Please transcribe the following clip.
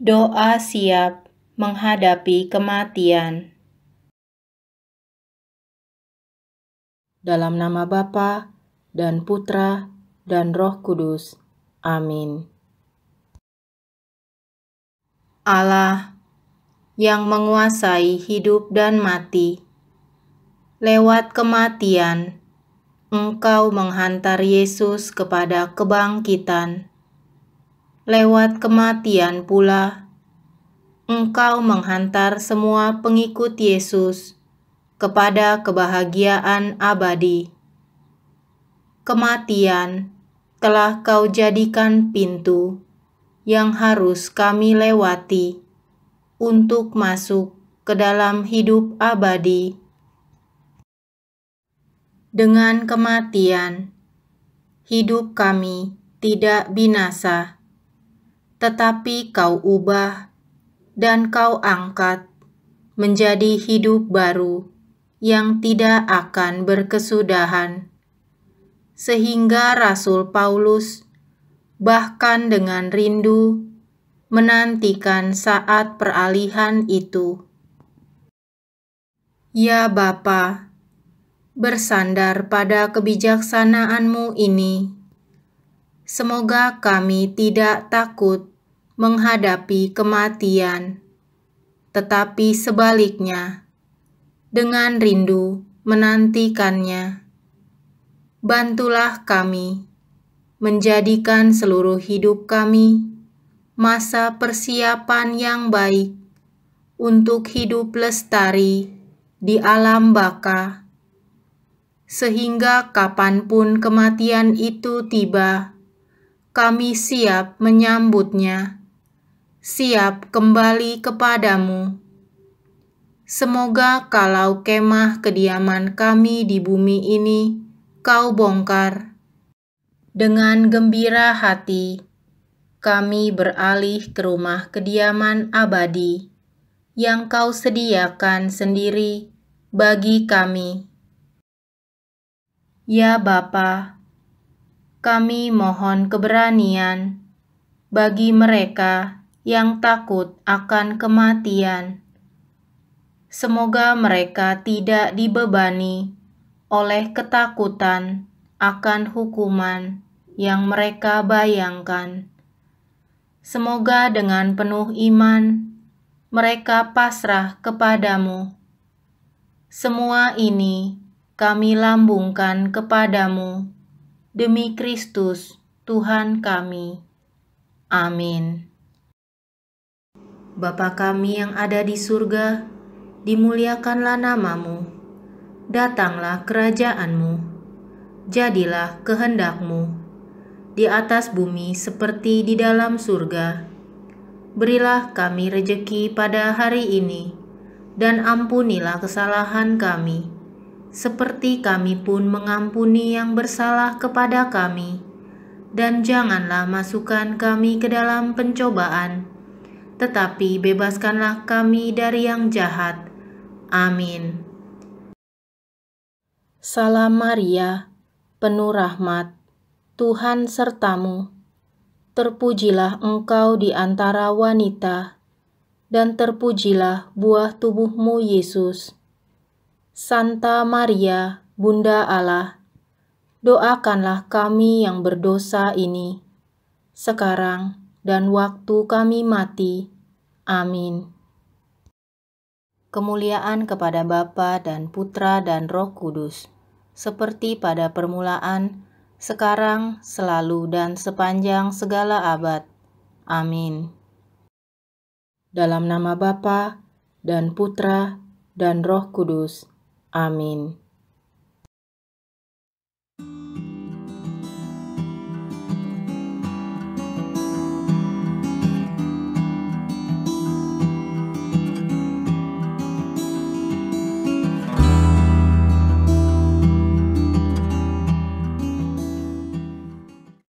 Doa siap menghadapi kematian. Dalam nama Bapa dan Putra dan Roh Kudus. Amin. Allah yang menguasai hidup dan mati, lewat kematian, Engkau menghantar Yesus kepada kebangkitan lewat kematian pula, engkau menghantar semua pengikut Yesus kepada kebahagiaan abadi. Kematian telah kau jadikan pintu yang harus kami lewati untuk masuk ke dalam hidup abadi. Dengan kematian, hidup kami tidak binasa tetapi kau ubah dan kau angkat menjadi hidup baru yang tidak akan berkesudahan. Sehingga Rasul Paulus bahkan dengan rindu menantikan saat peralihan itu. Ya Bapa, bersandar pada kebijaksanaanmu ini, Semoga kami tidak takut menghadapi kematian, tetapi sebaliknya, dengan rindu menantikannya. Bantulah kami menjadikan seluruh hidup kami masa persiapan yang baik untuk hidup lestari di alam baka, sehingga kapanpun kematian itu tiba, kami siap menyambutnya, siap kembali kepadamu. Semoga kalau kemah kediaman kami di bumi ini kau bongkar. Dengan gembira hati, kami beralih ke rumah kediaman abadi yang kau sediakan sendiri bagi kami. Ya Bapa, kami mohon keberanian bagi mereka yang takut akan kematian. Semoga mereka tidak dibebani oleh ketakutan akan hukuman yang mereka bayangkan. Semoga dengan penuh iman mereka pasrah kepadamu. Semua ini kami lambungkan kepadamu demi Kristus Tuhan kami. Amin. Bapa kami yang ada di surga, dimuliakanlah namamu, datanglah kerajaanmu, jadilah kehendakmu, di atas bumi seperti di dalam surga. Berilah kami rejeki pada hari ini, dan ampunilah kesalahan kami, seperti kami pun mengampuni yang bersalah kepada kami. Dan janganlah masukkan kami ke dalam pencobaan, tetapi bebaskanlah kami dari yang jahat. Amin. Salam Maria, penuh rahmat, Tuhan sertamu. Terpujilah engkau di antara wanita, dan terpujilah buah tubuhmu Yesus. Santa Maria, Bunda Allah, doakanlah kami yang berdosa ini, sekarang dan waktu kami mati. Amin. Kemuliaan kepada Bapa dan Putra dan Roh Kudus, seperti pada permulaan, sekarang, selalu, dan sepanjang segala abad. Amin. Dalam nama Bapa dan Putra dan Roh Kudus. Amen.